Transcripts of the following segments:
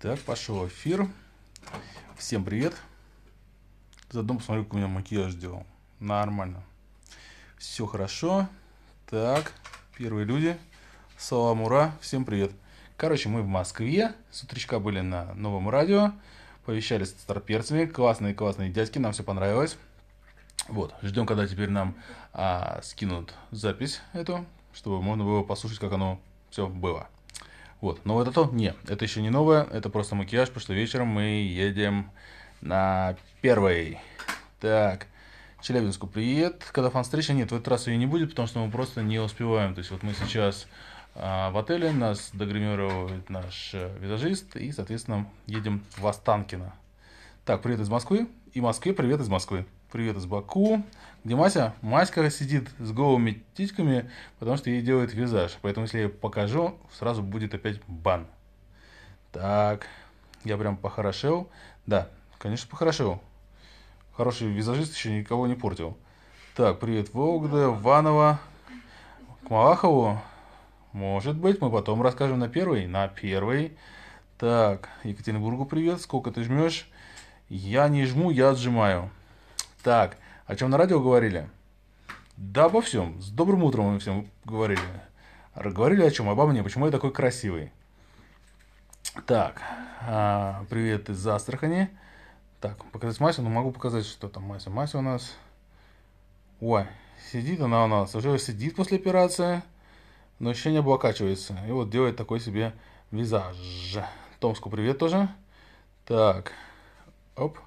Так, пошел эфир. Всем привет. Задом посмотрю, как у меня макияж сделал. Нормально. Все хорошо. Так, первые люди. Салам, ура. Всем привет. Короче, мы в Москве. С утречка были на новом радио. Повещали с старперцами. Классные-классные дядьки. Нам все понравилось. Вот, ждем, когда теперь нам а, скинут запись эту, чтобы можно было послушать, как оно все было. Вот, но новое тато? Не, это еще не новое, это просто макияж, потому что вечером мы едем на первый. Так, Челябинску привет. Когда фан-встреча? Нет, в этот раз ее не будет, потому что мы просто не успеваем. То есть вот мы сейчас а, в отеле, нас догримирует наш э, визажист, и, соответственно, едем в Останкино. Так, привет из Москвы. И Москве привет из Москвы привет из Баку, где Мася, Маська сидит с голыми титьками, потому что ей делает визаж. Поэтому, если я покажу, сразу будет опять бан. Так, я прям похорошел. Да, конечно, похорошел. Хороший визажист еще никого не портил. Так, привет, Вологда, Ванова, к Малахову. Может быть, мы потом расскажем на первый. На первый. Так, Екатеринбургу привет. Сколько ты жмешь? Я не жму, я отжимаю. Так, о чем на радио говорили? Да обо всем. С добрым утром мы всем говорили. Говорили о чем? Обо мне. Почему я такой красивый? Так, а, привет из Астрахани. Так, показать Масю, но ну, могу показать, что там Мася. Мася у нас... Ой, сидит она у нас. Уже сидит после операции, но еще не облокачивается. И вот делает такой себе визаж. Томску привет тоже. Так, оп,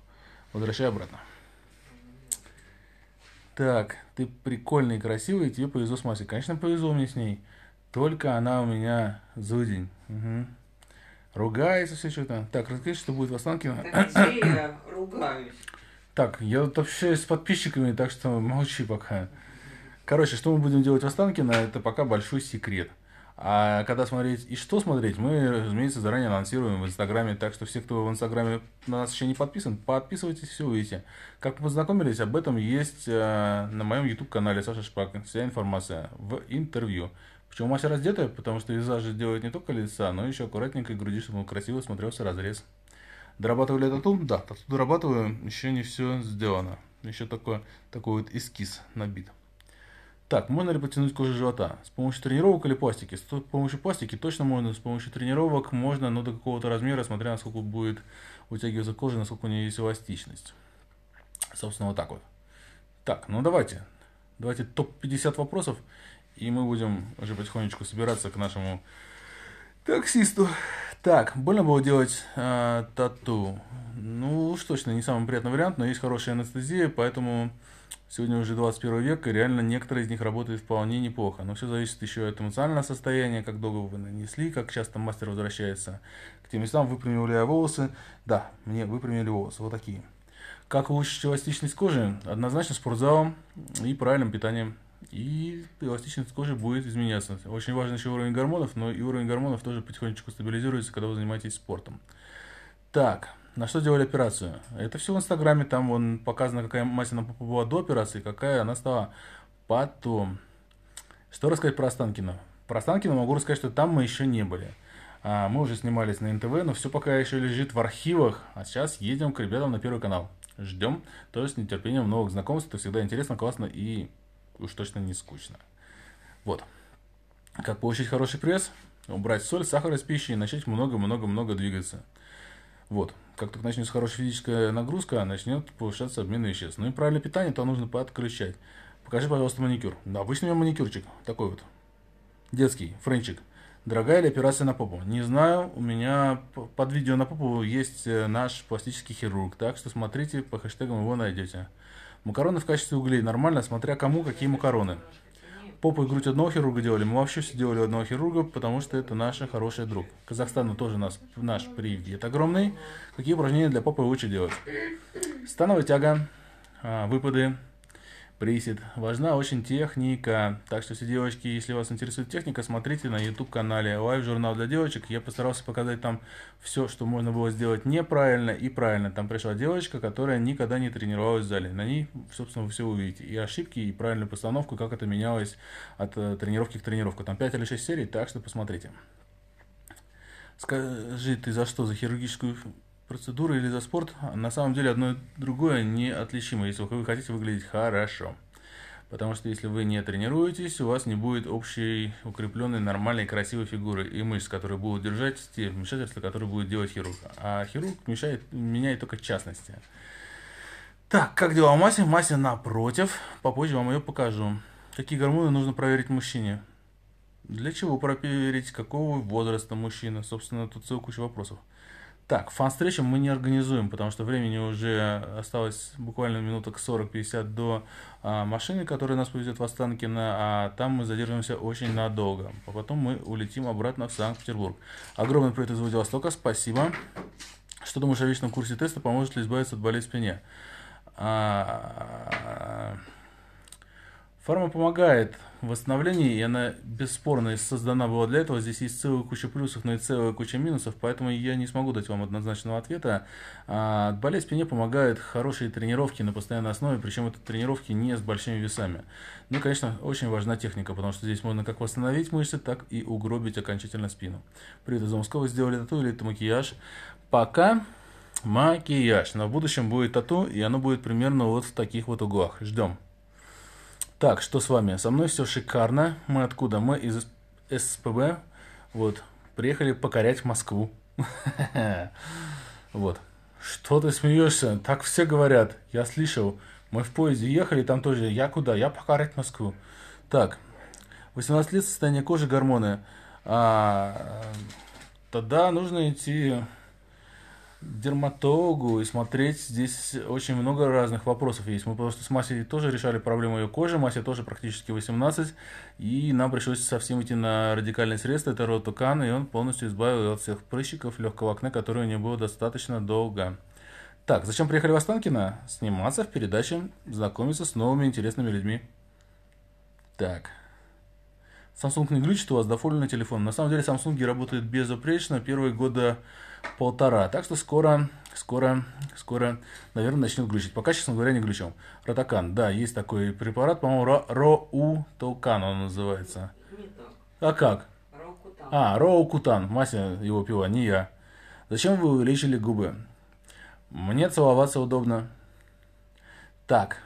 возвращаю обратно. Так, ты прикольный, красивый, тебе повезло с Масей. Конечно, повезло мне с ней. Только она у меня зудень. Угу. Ругается все что-то. Так, расскажи, что будет в останке. Так, где я ругаюсь? Так, я тут общаюсь с подписчиками, так что молчи пока. Короче, что мы будем делать в Останкино, это пока большой секрет. А когда смотреть и что смотреть, мы, разумеется, заранее анонсируем в Инстаграме. Так что все, кто в Инстаграме на нас еще не подписан, подписывайтесь, все увидите. Как мы познакомились, об этом есть э, на моем YouTube-канале Саша Шпак. Вся информация в интервью. Почему Мася раздетая? Потому что визажи делают не только лица, но еще аккуратненько и груди, чтобы он красиво смотрелся разрез. дорабатываю ли Дорабатывали тату? Да, тату дорабатываю. Еще не все сделано. Еще такой, такой вот эскиз набит. Так, можно ли потянуть кожу живота? С помощью тренировок или пластики? С помощью пластики точно можно, с помощью тренировок можно, но до какого-то размера, смотря насколько будет утягиваться кожа, насколько у нее есть эластичность. Собственно, вот так вот. Так, ну давайте. Давайте топ-50 вопросов, и мы будем уже потихонечку собираться к нашему таксисту. Так, больно было делать э, тату? Ну, уж точно не самый приятный вариант, но есть хорошая анестезия, поэтому Сегодня уже 21 век, и реально некоторые из них работают вполне неплохо. Но все зависит еще от эмоционального состояния, как долго вы нанесли, как часто мастер возвращается к тем местам, выпрямили я волосы. Да, мне выпрямили волосы, вот такие. Как улучшить эластичность кожи? Однозначно спортзалом и правильным питанием. И эластичность кожи будет изменяться. Очень важен еще уровень гормонов, но и уровень гормонов тоже потихонечку стабилизируется, когда вы занимаетесь спортом. Так, на что делали операцию? Это все в Инстаграме, там вон показано, какая мать она была до операции, какая она стала потом. Что рассказать про Останкина? Про Останкина могу рассказать, что там мы еще не были. А, мы уже снимались на НТВ, но все пока еще лежит в архивах. А сейчас едем к ребятам на Первый канал. Ждем, то есть с нетерпением новых знакомств. Это всегда интересно, классно и уж точно не скучно. Вот. Как получить хороший пресс? Убрать соль, сахар из пищи и начать много-много-много двигаться. Вот как только начнется хорошая физическая нагрузка, начнет повышаться обмен веществ. Ну и правильное питание то нужно подключать. Покажи, пожалуйста, маникюр. Да, обычный у меня маникюрчик, такой вот. Детский, френчик. Дорогая ли операция на попу? Не знаю, у меня под видео на попу есть э, наш пластический хирург, так что смотрите, по хэштегам его найдете. Макароны в качестве углей, нормально, смотря кому какие макароны попу и грудь одного хирурга делали, мы вообще все делали одного хирурга, потому что это наш хороший друг. Казахстану тоже нас, наш привет огромный. Какие упражнения для попы лучше делать? Становая тяга, а, выпады, присед. Важна очень техника. Так что все девочки, если вас интересует техника, смотрите на YouTube-канале Live журнал для девочек. Я постарался показать там все, что можно было сделать неправильно и правильно. Там пришла девочка, которая никогда не тренировалась в зале. На ней, собственно, вы все увидите. И ошибки, и правильную постановку, как это менялось от э, тренировки к тренировке. Там 5 или 6 серий, так что посмотрите. Скажи, ты за что? За хирургическую процедура или за спорт, на самом деле одно и другое неотличимо, если вы хотите выглядеть хорошо. Потому что если вы не тренируетесь, у вас не будет общей, укрепленной, нормальной, красивой фигуры и мышц, которые будут держать те вмешательства, которые будет делать хирург. А хирург мешает, меняет только частности. Так, как дела Мася? Мася напротив. Попозже вам ее покажу. Какие гормоны нужно проверить мужчине? Для чего проверить? Какого возраста мужчина? Собственно, тут целая куча вопросов. Так, фан-встречи мы не организуем, потому что времени уже осталось буквально минуток 40-50 до а, машины, которая нас повезет в Останкино, а там мы задержимся очень надолго. А потом мы улетим обратно в Санкт-Петербург. Огромный привет из Владивостока, спасибо. Что думаешь о вечном курсе теста, поможет ли избавиться от болей в спине? А, Фарма помогает в восстановлении, и она бесспорно создана была для этого. Здесь есть целая куча плюсов, но и целая куча минусов, поэтому я не смогу дать вам однозначного ответа. А, болеть спине помогают хорошие тренировки на постоянной основе, причем это тренировки не с большими весами. Ну и, конечно, очень важна техника, потому что здесь можно как восстановить мышцы, так и угробить окончательно спину. Привет из Омского, сделали тату или это макияж? Пока макияж, но в будущем будет тату, и оно будет примерно вот в таких вот углах. Ждем. Так, что с вами? Со мной все шикарно. Мы откуда? Мы из СПБ. Вот. Приехали покорять Москву. Вот. Что ты смеешься? Так все говорят. Я слышал. Мы в поезде ехали, там тоже. Я куда? Я покорять Москву. Так. 18 лет, состояние кожи, гормоны. А, э, тогда нужно идти дерматологу и смотреть. Здесь очень много разных вопросов есть. Мы просто с Масей тоже решали проблему ее кожи. Мася тоже практически 18. И нам пришлось совсем идти на радикальные средства. Это ротукан. И он полностью избавил ее от всех прыщиков, легкого окна, которое у нее было достаточно долго. Так, зачем приехали в Останкино? Сниматься в передаче, знакомиться с новыми интересными людьми. Так, Samsung не глючит у вас, довольны телефон. На самом деле Samsung работает безупречно первые года полтора. Так что скоро, скоро, скоро, наверное, начнет глючить. Пока, честно говоря, не глючил. Ротокан. да, есть такой препарат, по-моему, Роутокан он называется. Не так. А как? Роукутан. А, Роукутан. Мася его пила, не я. Зачем вы увеличили губы? Мне целоваться удобно. Так,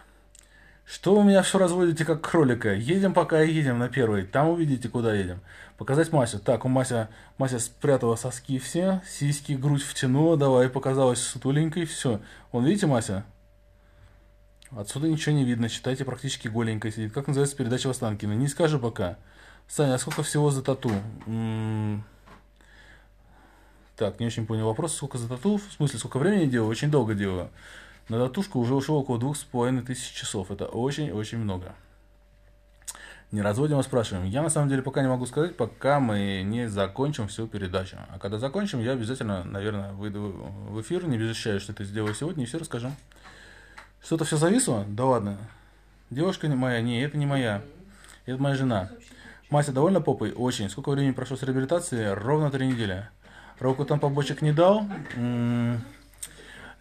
что вы меня все разводите, как кролика? Едем пока и едем на первый. Там увидите, куда едем. Показать Масю. Так, у Мася, Мася спрятала соски все, сиськи, грудь втянула, давай, показалась сутуленькой, все. Вон, видите, Мася? Отсюда ничего не видно, считайте, практически голенькая сидит. Как называется передача Востанкина? Не скажу пока. Саня, а сколько всего за тату? М-м-м. так, не очень понял вопрос. Сколько за тату? В смысле, сколько времени делаю? Очень долго делаю. На татушку уже ушло около двух с половиной тысяч часов. Это очень-очень много. Не разводим, а спрашиваем. Я на самом деле пока не могу сказать, пока мы не закончим всю передачу. А когда закончим, я обязательно, наверное, выйду в эфир. Не обещаю, что это сделаю сегодня, и все расскажу. Что-то все зависло? Да ладно. Девушка не моя. Не, это не моя. Это моя жена. Мася довольна попой? Очень. Сколько времени прошло с реабилитации? Ровно три недели. Року там побочек не дал. М м-м. -м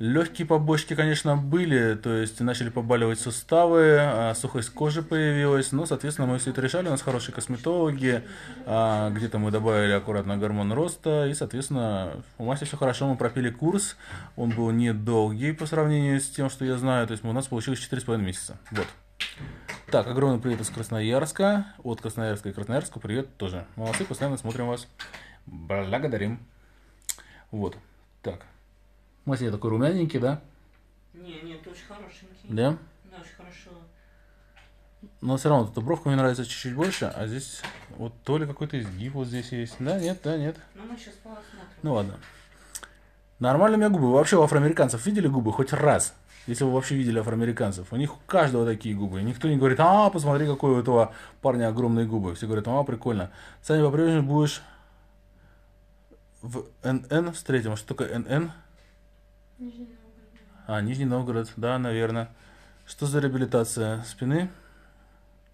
Легкие побочки, конечно, были, то есть начали побаливать суставы, а, сухость кожи появилась, но, ну, соответственно, мы все это решали, у нас хорошие косметологи, а, где-то мы добавили аккуратно гормон роста, и, соответственно, у Маси все хорошо, мы пропили курс, он был недолгий по сравнению с тем, что я знаю, то есть у нас получилось 4,5 месяца, вот. Так, огромный привет из Красноярска, от Красноярска и Красноярска привет тоже. Молодцы, постоянно смотрим вас, благодарим. Вот, так. В смысле, такой румяненький, да? Не, нет, очень хорошенький. Да? Да, очень хорошо. Но все равно, эта бровку мне нравится чуть-чуть больше, а здесь вот то ли какой-то изгиб вот здесь есть. Да, нет, да, нет. Ну, мы сейчас посмотрим. Ну, ладно. Нормально у меня губы. Вы вообще у афроамериканцев видели губы хоть раз? Если вы вообще видели афроамериканцев, у них у каждого такие губы. Никто не говорит, а, посмотри, какой у этого парня огромные губы. Все говорят, а, прикольно. Саня, по-прежнему будешь в НН в третьем. А что такое НН? Нижний Новгород. А, Нижний Новгород, да, наверное. Что за реабилитация спины?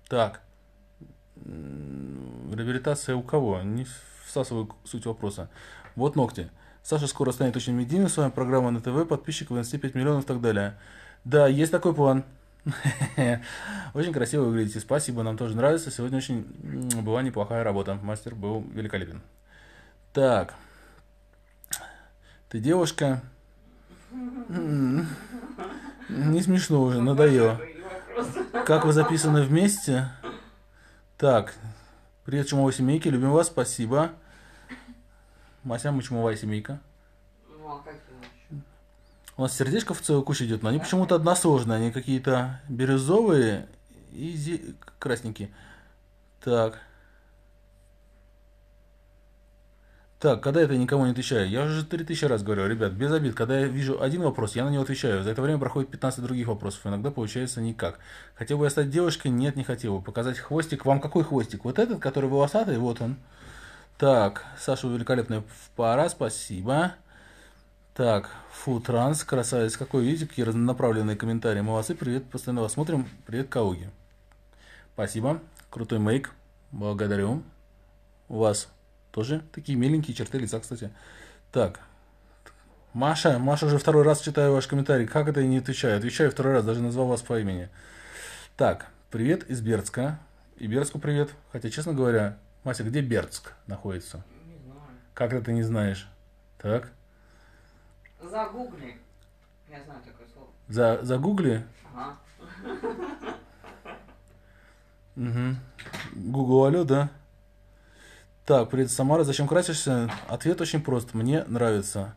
Так. Реабилитация у кого? Не всасываю суть вопроса. Вот ногти. Саша скоро станет очень медийным. С вами программа на ТВ, подписчиков в 5 миллионов и так далее. Да, есть такой план. Очень красиво выглядите. Спасибо, нам тоже нравится. Сегодня очень была неплохая работа. Мастер был великолепен. Так. Ты девушка, не смешно уже, надоело. Как вы записаны вместе? Так, привет, чумовой семейки, любим вас, спасибо. Мася, мы чумовая семейка. Ну, а У нас сердечко в целую кучу идет, но они почему-то односложные, они какие-то бирюзовые и красненькие. Так. Так, когда это никому не отвечаю? Я уже три тысячи раз говорю, ребят, без обид, когда я вижу один вопрос, я на него отвечаю. За это время проходит 15 других вопросов, иногда получается никак. Хотел бы я стать девушкой? Нет, не хотел бы. Показать хвостик. Вам какой хвостик? Вот этот, который волосатый? Вот он. Так, Саша, великолепная пара, спасибо. Так, фу, транс, красавец, какой, видите, какие разнонаправленные комментарии. Молодцы, привет, постоянно вас смотрим. Привет, Кауги. Спасибо, крутой мейк, благодарю у вас. Тоже такие миленькие черты лица, кстати. Так. Маша, Маша уже второй раз читаю ваш комментарий. Как это я не отвечаю? Отвечаю второй раз, даже назвал вас по имени. Так, привет из Бердска. И Бердску привет. Хотя, честно говоря, Мася, где Бердск находится? Не знаю. Как это ты не знаешь? Так. Загугли. Я знаю такое слово. За, загугли? Ага. Угу. Google алло, да? Так, привет, Самара. Зачем красишься? Ответ очень прост. Мне нравится.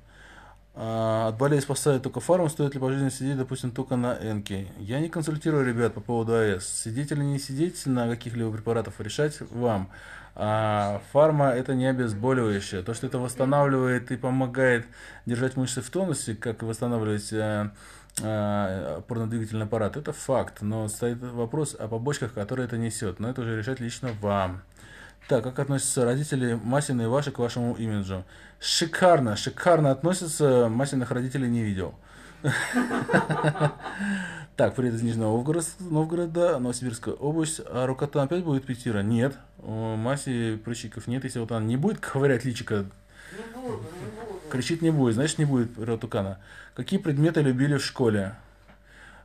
А, от болезни спасает только фарм. Стоит ли по жизни сидеть, допустим, только на энке? Я не консультирую ребят по поводу АЭС. Сидеть или не сидеть на каких-либо препаратах решать вам. А фарма это не обезболивающее. То, что это восстанавливает и помогает держать мышцы в тонусе, как и восстанавливать опорно э, э, аппарат, это факт, но стоит вопрос о побочках, которые это несет, но это уже решать лично вам. Так, как относятся родители Масины и ваши к вашему имиджу? Шикарно, шикарно относятся. Масиных родителей не видел. Так, привет из Нижнего Новгорода, Новосибирская область. А Рокотан опять будет пятира? Нет. У Маси прыщиков нет. Если вот она не будет ковырять личика, кричит не будет, значит не будет Ротукана. Какие предметы любили в школе?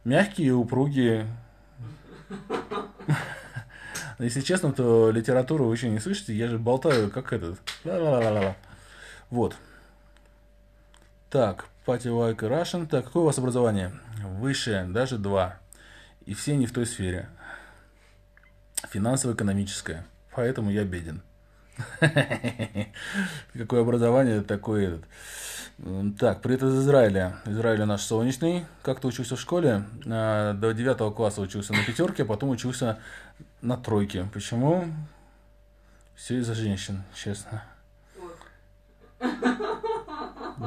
Мягкие, упругие, но если честно, то литературу вы еще не слышите, я же болтаю, как этот. Вот. Так, Пати Лайк Russian. Так, какое у вас образование? Высшее, даже два. И все не в той сфере. Финансово-экономическое. Поэтому я беден. Какое образование такой этот. Так, привет из Израиля. Израиль наш солнечный. Как ты учился в школе? А, до девятого класса учился на пятерке, потом учился на тройке. Почему? Все из-за женщин, честно.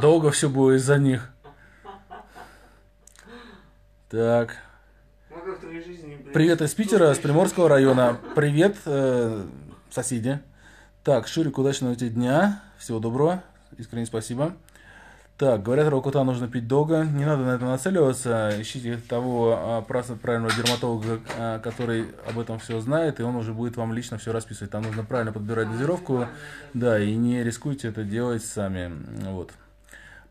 Долго все было из-за них. Так. Привет из Питера, с Приморского района. Привет, э, соседи. Так, Шурик, удачного тебе дня. Всего доброго. Искренне спасибо. Так, говорят, рокута нужно пить долго. Не надо на это нацеливаться. Ищите того а, правильного дерматолога, а, который об этом все знает, и он уже будет вам лично все расписывать. Там нужно правильно подбирать дозировку. Да, и не рискуйте это делать сами. Вот.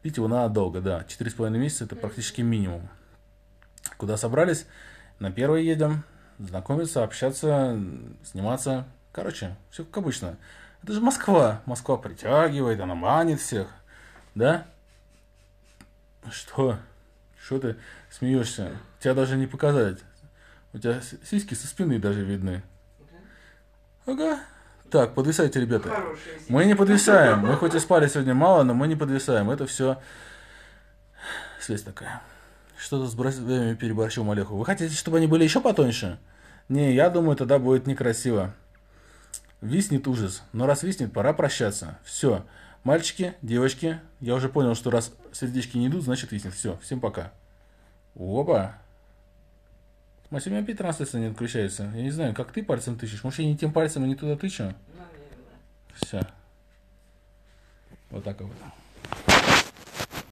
Пить его надо долго, да. 4,5 месяца это практически минимум. Куда собрались? На первый едем. Знакомиться, общаться, сниматься. Короче, все как обычно. Это же Москва. Москва притягивает, она манит всех. Да? Что? Что ты смеешься? Тебя даже не показать. У тебя сиськи со спины даже видны. Ага. Так, подвисайте, ребята. Мы не подвисаем. Мы хоть и спали сегодня мало, но мы не подвисаем. Это все связь такая. Что-то с бровями переборщил Малеху. Вы хотите, чтобы они были еще потоньше? Не, я думаю, тогда будет некрасиво. Виснет ужас, но раз виснет, пора прощаться. Все. Мальчики, девочки, я уже понял, что раз сердечки не идут, значит виснет. Все, всем пока. Опа. Мась, у меня опять трансляция не отключается. Я не знаю, как ты пальцем тычешь. Может, я не тем пальцем и а не туда тычу? Наверное. Все. Вот так вот.